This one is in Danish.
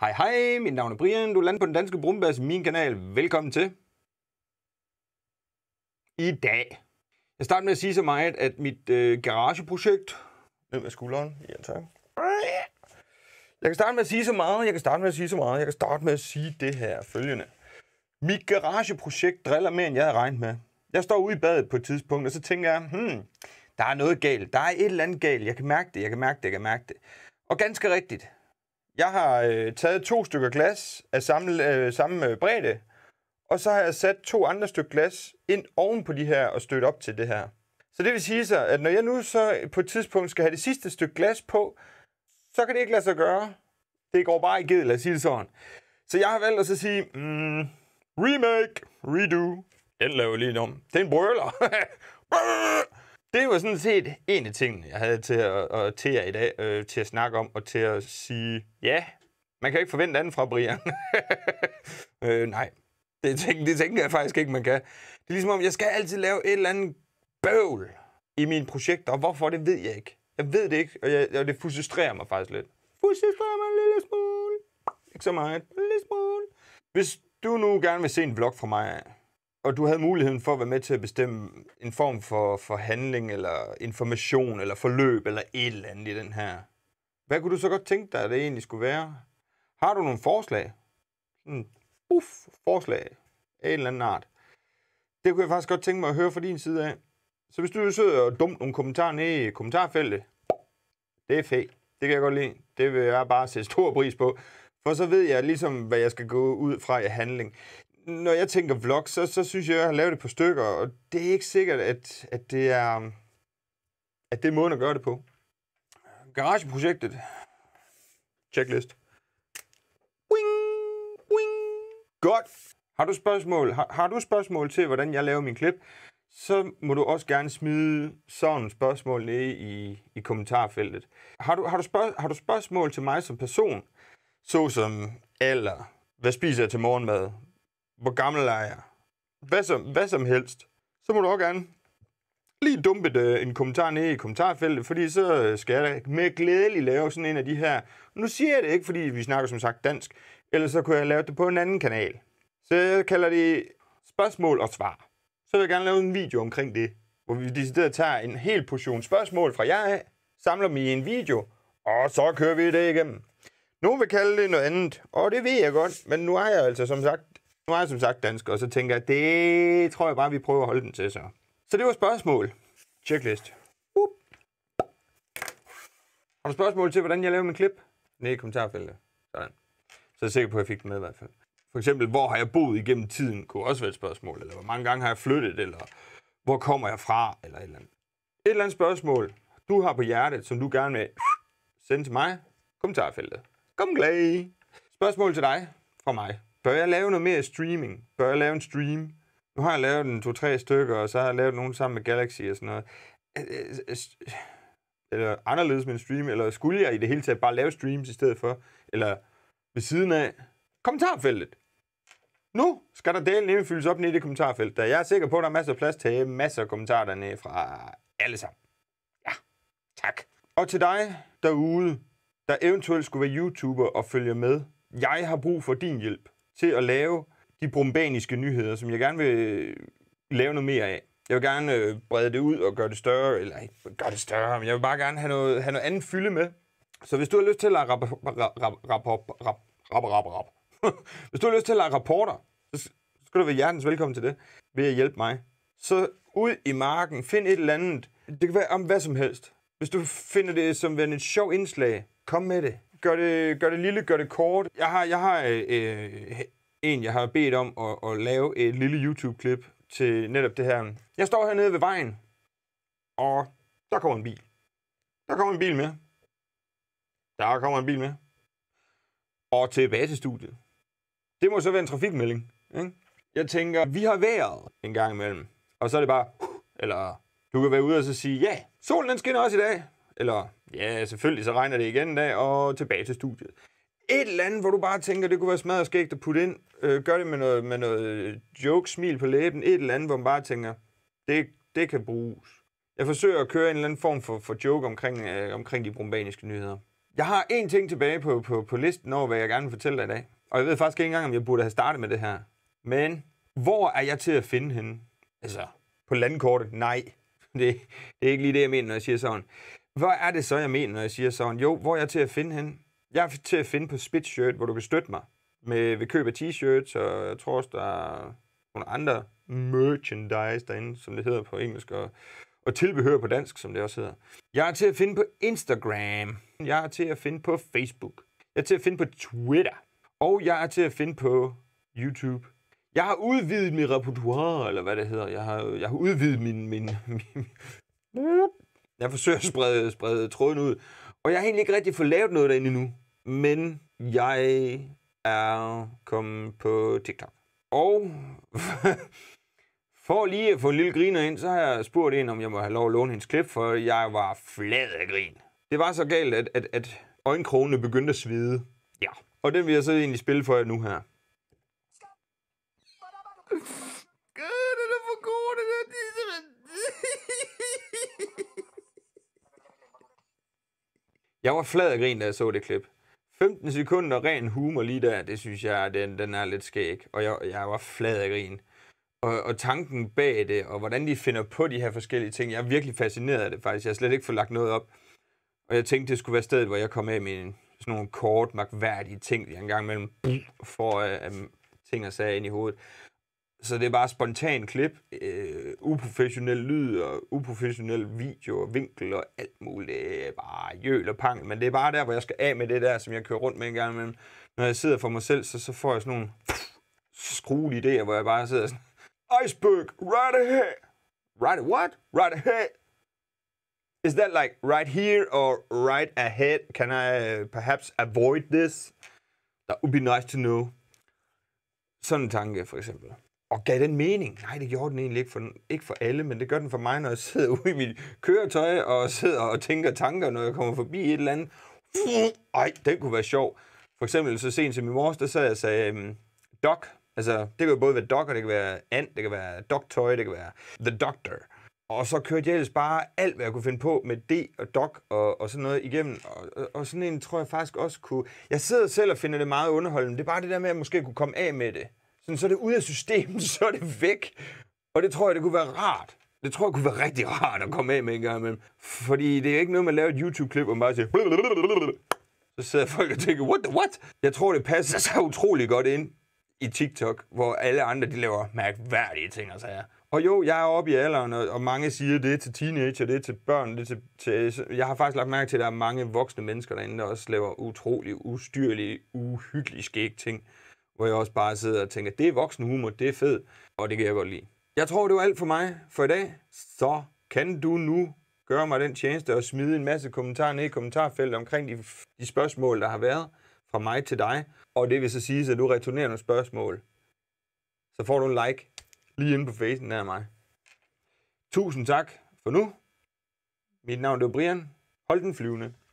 Hej hej, mit navn er Brian, du lander på den danske Brumbas, min kanal. Velkommen til. I dag. Jeg starter med at sige så meget, at mit øh, garageprojekt... Ned med skulderen. Ja, tak. Jeg kan starte med at sige så meget, jeg kan starte med at sige så meget, jeg kan starte med at sige det her følgende. Mit garageprojekt driller mere, end jeg havde regnet med. Jeg står ude i badet på et tidspunkt, og så tænker jeg, hmm, der er noget galt, der er et eller andet galt, jeg kan mærke det, jeg kan mærke det, jeg kan mærke det. Og ganske rigtigt, jeg har øh, taget to stykker glas af samme, øh, samme øh, bredde, og så har jeg sat to andre stykker glas ind oven på de her og stødt op til det her. Så det vil sige så, at når jeg nu så på et tidspunkt skal have det sidste stykke glas på, så kan det ikke lade sig gøre. Det går bare i ged, lad os sige det sådan. Så jeg har valgt at så sige, mm, remake, redo, den laver lige om. Det er en brøler. det var sådan set en af tingene, jeg havde til, at, at, til at i dag, øh, til at snakke om, og til at sige, ja, man kan ikke forvente andet fra Brian. øh, nej, det, tænker, det tænker jeg faktisk ikke, man kan. Det er ligesom om, jeg skal altid lave et eller andet bøvl i mine projekter, og hvorfor, det ved jeg ikke. Jeg ved det ikke, og, jeg, og det frustrerer mig faktisk lidt. Frustrerer mig en lille smule. Ikke så meget, en lille smule. Hvis du nu gerne vil se en vlog fra mig, og du havde muligheden for at være med til at bestemme en form for, for handling, eller information, eller forløb, eller et eller andet i den her. Hvad kunne du så godt tænke dig, at det egentlig skulle være? Har du nogle forslag? Sådan, uff, forslag af en eller anden art. Det kunne jeg faktisk godt tænke mig at høre fra din side af. Så hvis du sidde og dumme nogle kommentarer ned i kommentarfeltet, det er fedt. Det kan jeg godt lide. Det vil jeg bare sætte stor pris på. For så ved jeg ligesom, hvad jeg skal gå ud fra i handling når jeg tænker vlog, så, så synes jeg, at jeg har lavet det på stykker, og det er ikke sikkert, at, at det er at det er måden at gøre det på. Garageprojektet. Checklist. Wing, wing. Godt. Har du spørgsmål, har, har du spørgsmål til, hvordan jeg laver min klip, så må du også gerne smide sådan spørgsmål ned i, i kommentarfeltet. Har du, har, du spørg, har du spørgsmål til mig som person, såsom alder, hvad spiser jeg til morgenmad, hvor gammel er jeg? Hvad som, hvad som helst. Så må du også gerne lige dumpe det, øh, en kommentar ned i kommentarfeltet, fordi så øh, skal jeg da med glædeligt lave sådan en af de her... Nu siger jeg det ikke, fordi vi snakker som sagt dansk, ellers så kunne jeg lave det på en anden kanal. Så jeg kalder det spørgsmål og svar. Så vil jeg gerne lave en video omkring det, hvor vi decideret tager en hel portion spørgsmål fra jer af, samler dem i en video, og så kører vi det igennem. Nogle vil kalde det noget andet, og det ved jeg godt, men nu har jeg altså som sagt nu er jeg som sagt dansk, og så tænker jeg, det tror jeg bare, vi prøver at holde den til så. Så det var spørgsmål. Checklist. Up. Har du spørgsmål til, hvordan jeg laver min klip? Nej, i kommentarfeltet. Sådan. Så er jeg sikker på, at jeg fik det med i hvert fald. For eksempel, hvor har jeg boet igennem tiden, kunne også være et spørgsmål. Eller hvor mange gange har jeg flyttet, eller hvor kommer jeg fra, eller et eller andet. Et eller andet spørgsmål, du har på hjertet, som du gerne vil sende til mig, kommentarfeltet. Kom glæde! Spørgsmål til dig fra mig. Bør jeg lave noget mere streaming? Bør jeg lave en stream? Nu har jeg lavet en to-tre stykker, og så har jeg lavet nogle sammen med Galaxy og sådan noget. Øh, øh, øh, eller anderledes med en stream, eller skulle jeg i det hele taget bare lave streams i stedet for? Eller ved siden af kommentarfeltet. Nu skal der delen nemlig fyldes op nede i det kommentarfelt, da jeg er sikker på, at der er masser af plads til masser af kommentarer dernede fra alle sammen. Ja, tak. Og til dig derude, der eventuelt skulle være YouTuber og følge med, jeg har brug for din hjælp til at lave de brumbaniske nyheder, som jeg gerne vil lave noget mere af. Jeg vil gerne øh, brede det ud og gøre det større, eller ikke gøre det større, men jeg vil bare gerne have noget, have noget andet fylde med. Så hvis du har lyst til at rap, rap, rap, rap, rap, rap, hvis du har lyst til at lave rapporter, så skal du være hjertens velkommen til det, ved at hjælpe mig. Så ud i marken, find et eller andet. Det kan være om hvad som helst. Hvis du finder det som en et sjov indslag, kom med det gør det, gør det lille, gør det kort. Jeg har, jeg har øh, øh, en, jeg har bedt om at, at lave et lille YouTube-klip til netop det her. Jeg står hernede ved vejen, og der kommer en bil. Der kommer en bil med. Der kommer en bil med. Og tilbage til studiet. Det må så være en trafikmelding. Ikke? Jeg tænker, vi har været en gang imellem. Og så er det bare, eller du kan være ude og så sige, ja, solen den skinner også i dag eller ja, selvfølgelig så regner det igen en dag, og tilbage til studiet. Et eller andet, hvor du bare tænker, det kunne være smadret skægt at putte ind, øh, gør det med noget, med noget øh, joke, smil på læben, et eller andet, hvor man bare tænker, det, det kan bruges. Jeg forsøger at køre en eller anden form for, for joke omkring, øh, omkring de brumbaniske nyheder. Jeg har en ting tilbage på, på, på listen over, hvad jeg gerne vil fortælle dig i dag. Og jeg ved faktisk ikke engang, om jeg burde have startet med det her. Men hvor er jeg til at finde hende? Altså, på landkortet? Nej. Det, det er ikke lige det, jeg mener, når jeg siger sådan. Hvor er det så, jeg mener, når jeg siger sådan? Jo, hvor er jeg til at finde hen? Jeg er til at finde på Spitshirt, hvor du kan støtte mig med, ved køb af t-shirts, og jeg tror også, der er nogle andre merchandise derinde, som det hedder på engelsk, og, og tilbehør på dansk, som det også hedder. Jeg er til at finde på Instagram. Jeg er til at finde på Facebook. Jeg er til at finde på Twitter. Og jeg er til at finde på YouTube. Jeg har udvidet mit repertoire, eller hvad det hedder. Jeg har, jeg har udvidet min, min, min, jeg forsøger at sprede, sprede tråden ud. Og jeg har egentlig ikke rigtig fået lavet noget derinde nu. Men jeg er kommet på TikTok. Og for lige at få en lille griner ind, så har jeg spurgt en, om jeg må have lov at låne hendes klip, for jeg var flad af grin. Det var så galt, at, at, at øjenkrogene begyndte at svide. Ja. Og den vil jeg så egentlig spille for jer nu her. Jeg var flad og grin, da jeg så det klip. 15 sekunder ren humor lige der, det synes jeg, den, den er lidt skæg. Og jeg, jeg var flad af grin. Og, og tanken bag det, og hvordan de finder på de her forskellige ting, jeg er virkelig fascineret af det faktisk. Jeg har slet ikke fået lagt noget op. Og jeg tænkte, det skulle være stedet, hvor jeg kom af med sådan nogle kort, magværdige ting, jeg engang mellem mm. får af, øh, af ting og sager ind i hovedet. Så det er bare spontan klip, øh, uprofessionel lyd og uprofessionel video og vinkel og alt muligt. Det er bare jøl og pang, men det er bare der, hvor jeg skal af med det der, som jeg kører rundt med en gang imellem. Når jeg sidder for mig selv, så, så får jeg sådan nogle skruelige idéer, hvor jeg bare sidder sådan, Iceberg, right ahead! Right what? Right ahead! Is that like right here or right ahead? Can I uh, perhaps avoid this? That would be nice to know. Sådan en tanke, for eksempel og gav den mening? Nej, det gjorde den egentlig ikke for, ikke for alle, men det gør den for mig, når jeg sidder ude i mit køretøj og sidder og tænker tanker, når jeg kommer forbi et eller andet. Ej, den kunne være sjov. For eksempel så sent som i morges, der sad jeg og sagde, um, øhm, Doc, altså det kan jo både være Doc, og det kan være And, det kan være Doctøj, det kan være The Doctor. Og så kørte jeg ellers bare alt, hvad jeg kunne finde på med D og Doc og, og sådan noget igennem. Og, og, og sådan en tror jeg faktisk også kunne... Jeg sidder selv og finder det meget underholdende. Det er bare det der med, at jeg måske kunne komme af med det sådan, så er det ud af systemet, så er det væk. Og det tror jeg, det kunne være rart. Det tror jeg kunne være rigtig rart at komme af med en gang imellem. Fordi det er ikke noget, at lave et YouTube-klip, og man bare siger... Så sidder folk og tænker, what the what? Jeg tror, det passer sig utrolig godt ind i TikTok, hvor alle andre, de laver mærkværdige ting og sager. Og jo, jeg er oppe i alderen, og, mange siger det er til teenager, det er til børn, det er til, til... Jeg har faktisk lagt mærke til, at der er mange voksne mennesker derinde, der også laver utrolig, ustyrlige, uhyggelige skæg ting hvor jeg også bare sidder og tænker, det er humor, det er fedt, og det kan jeg godt lide. Jeg tror, det var alt for mig for i dag. Så kan du nu gøre mig den tjeneste og smide en masse kommentarer ned i kommentarfeltet omkring de, de spørgsmål, der har været fra mig til dig. Og det vil så sige, at du returnerer nogle spørgsmål. Så får du en like lige inde på facen af mig. Tusind tak for nu. Mit navn er Brian. Hold den flyvende.